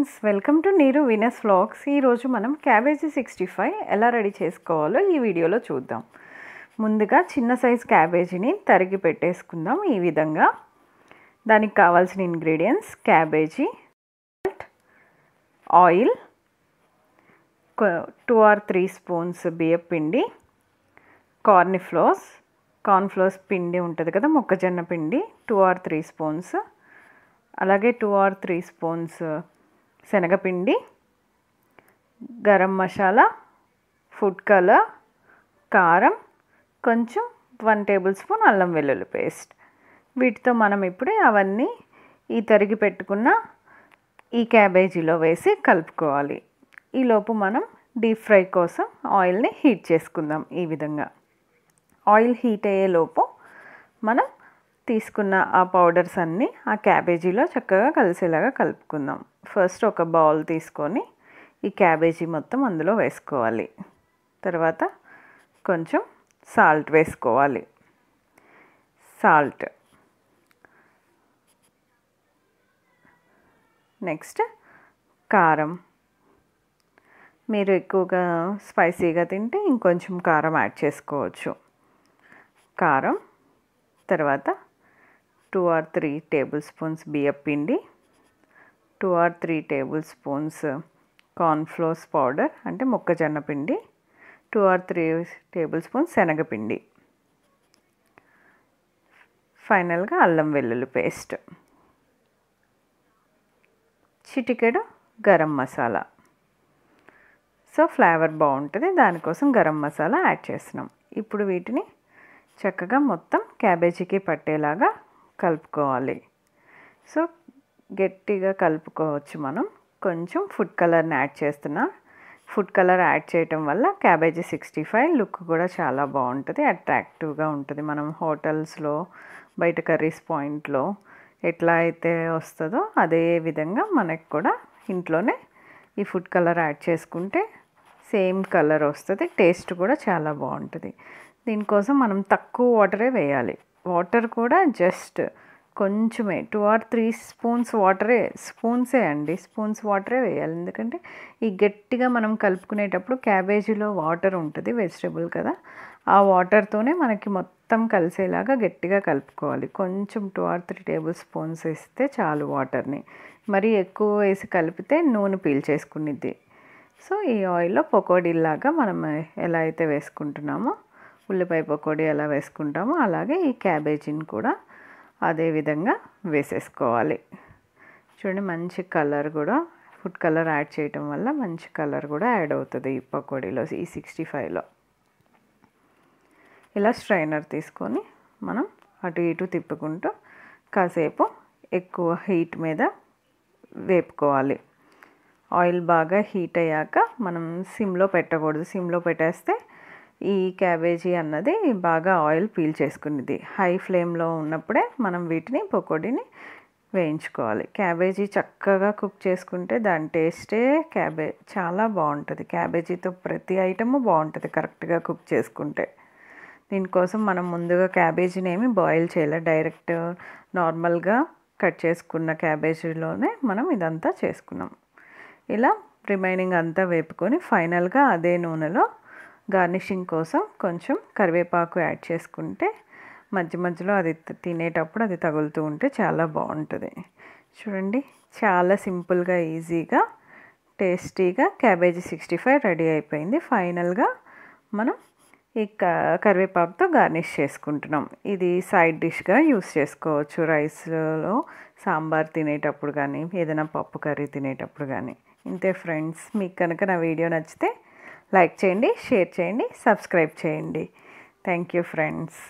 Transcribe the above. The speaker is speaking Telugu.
ఫ్రెండ్స్ వెల్కమ్ టు నీరు వినస్ వ్లాగ్స్ ఈరోజు మనం క్యాబేజీ సిక్స్టీ ఫైవ్ ఎలా రెడీ చేసుకోవాలో ఈ వీడియోలో చూద్దాం ముందుగా చిన్న సైజ్ క్యాబేజీని తరిగి పెట్టేసుకుందాం ఈ విధంగా దానికి కావాల్సిన ingredients cabbage oil two or three spoons బియ్యం పిండి కార్న్ఫ్లోర్స్ కార్న్ఫ్లోర్స్ పిండి ఉంటుంది కదా మొక్కజొన్న పిండి టూ ఆర్ త్రీ స్పూన్స్ అలాగే టూ ఆర్ త్రీ స్పూన్స్ శనగపిండి గరం మసాలా ఫుడ్ కలర్ కారం కొంచెం వన్ టేబుల్ స్పూన్ అల్లం వెల్లుల్లి పేస్ట్ వీటితో మనం ఇప్పుడు అవన్నీ ఈ తరిగి పెట్టుకున్న ఈ క్యాబేజీలో వేసి కలుపుకోవాలి ఈలోపు మనం డీప్ ఫ్రై కోసం ఆయిల్ని హీట్ చేసుకుందాం ఈ విధంగా ఆయిల్ హీట్ అయ్యేలోపు మనం తీసుకున్న ఆ పౌడర్స్ అన్నీ ఆ క్యాబేజీలో చక్కగా కలిసేలాగా కలుపుకుందాం ఫస్ట్ ఒక బౌల్ తీసుకొని ఈ క్యాబేజీ మొత్తం అందులో వేసుకోవాలి తర్వాత కొంచెం సాల్ట్ వేసుకోవాలి సాల్ట్ నెక్స్ట్ కారం మీరు ఎక్కువగా స్పైసీగా తింటే ఇంకొంచెం కారం యాడ్ చేసుకోవచ్చు కారం తర్వాత two or three table tablespoons బియ్యప్ పిండి two or three table tablespoons cornflours powder అంటే మొక్కజొన్న పిండి two or three table tablespoons శనగపిండి ఫైనల్గా అల్లం వెల్లుల్లి పేస్ట్ చిటికెడు గరం మసాలా సో ఫ్లేవర్ బాగుంటుంది దానికోసం గరం మసాలా యాడ్ చేస్తున్నాం ఇప్పుడు వీటిని చక్కగా మొత్తం క్యాబేజీకి పట్టేలాగా కలుపుకోవాలి సో గట్టిగా కలుపుకోవచ్చు మనం కొంచెం ఫుడ్ కలర్ని యాడ్ చేస్తున్నా ఫుడ్ కలర్ యాడ్ చేయటం వల్ల క్యాబేజీ సిక్స్టీ ఫైవ్ లుక్ కూడా చాలా బాగుంటుంది అట్రాక్టివ్గా ఉంటుంది మనం హోటల్స్లో బయట కర్రీస్ పాయింట్లో ఎట్లా అయితే వస్తుందో అదే విధంగా మనకు కూడా ఇంట్లోనే ఈ ఫుడ్ కలర్ యాడ్ చేసుకుంటే సేమ్ కలర్ వస్తుంది టేస్ట్ కూడా చాలా బాగుంటుంది దీనికోసం మనం తక్కువ వాటరే వేయాలి వాటర్ కూడా జస్ట్ కొంచెమే టూ ఆర్ త్రీ స్పూన్స్ వాటరే స్పూన్సే అండి స్పూన్స్ వాటరే వేయాలి ఎందుకంటే ఈ గట్టిగా మనం కలుపుకునేటప్పుడు క్యాబేజీలో వాటర్ ఉంటుంది వెజిటేబుల్ కదా ఆ వాటర్తోనే మనకి మొత్తం కలిసేలాగా గట్టిగా కలుపుకోవాలి కొంచెం two or three table spoons వేస్తే చాలు వాటర్ని మరీ ఎక్కువ వేసి కలిపితే నూనె పీల్చేసుకునిద్ది సో ఈ ఆయిల్లో పకోడీలాగా మనం ఎలా అయితే వేసుకుంటున్నామో ఉల్లిపాయ పకోడీ ఎలా వేసుకుంటామో అలాగే ఈ క్యాబేజీని కూడా అదే విధంగా వేసేసుకోవాలి చూడండి మంచి కలర్ కూడా ఫుడ్ కలర్ యాడ్ చేయటం వల్ల మంచి కలర్ కూడా యాడ్ అవుతుంది ఈ పకోడీలో ఈ సిక్స్టీ ఫైవ్లో ఇలా స్ట్రైనర్ తీసుకొని మనం అటు ఇటు తిప్పుకుంటూ కాసేపు ఎక్కువ హీట్ మీద వేపుకోవాలి ఆయిల్ బాగా హీట్ అయ్యాక మనం సిమ్లో పెట్టకూడదు సిమ్లో పెట్టేస్తే ఈ క్యాబేజీ అన్నది బాగా ఆయిల్ పీల్ చేసుకునేది హై ఫ్లేమ్లో ఉన్నప్పుడే మనం వీటిని పకోడీని వేయించుకోవాలి క్యాబేజీ చక్కగా కుక్ చేసుకుంటే దాని టేస్టే క్యాబే చాలా బాగుంటుంది క్యాబేజీతో ప్రతి ఐటము బాగుంటుంది కరెక్ట్గా కుక్ చేసుకుంటే దీనికోసం మనం ముందుగా క్యాబేజీని ఏమి బాయిల్ చేయాలి డైరెక్ట్ నార్మల్గా కట్ చేసుకున్న క్యాబేజీలోనే మనం ఇదంతా చేసుకున్నాం ఇలా రిమైనింగ్ అంతా వేపుకొని ఫైనల్గా అదే నూనెలో గార్నిషింగ్ కోసం కొంచెం కరివేపాకు యాడ్ చేసుకుంటే మధ్య మధ్యలో అది తినేటప్పుడు అది తగులుతూ ఉంటే చాలా బాగుంటుంది చూడండి చాలా సింపుల్గా ఈజీగా టేస్టీగా క్యాబేజీ సిక్స్టీ ఫైవ్ రెడీ అయిపోయింది ఫైనల్గా మనం ఈ క కరివేపాకుతో గార్నిష్ చేసుకుంటున్నాం ఇది సైడ్ డిష్గా యూస్ చేసుకోవచ్చు రైస్లో సాంబార్ తినేటప్పుడు కానీ ఏదైనా పప్పు కర్రీ తినేటప్పుడు కానీ ఇంతే ఫ్రెండ్స్ మీకు కనుక నా వీడియో నచ్చితే లైక్ చేయండి షేర్ చేయండి సబ్స్క్రైబ్ చేయండి థ్యాంక్ యూ ఫ్రెండ్స్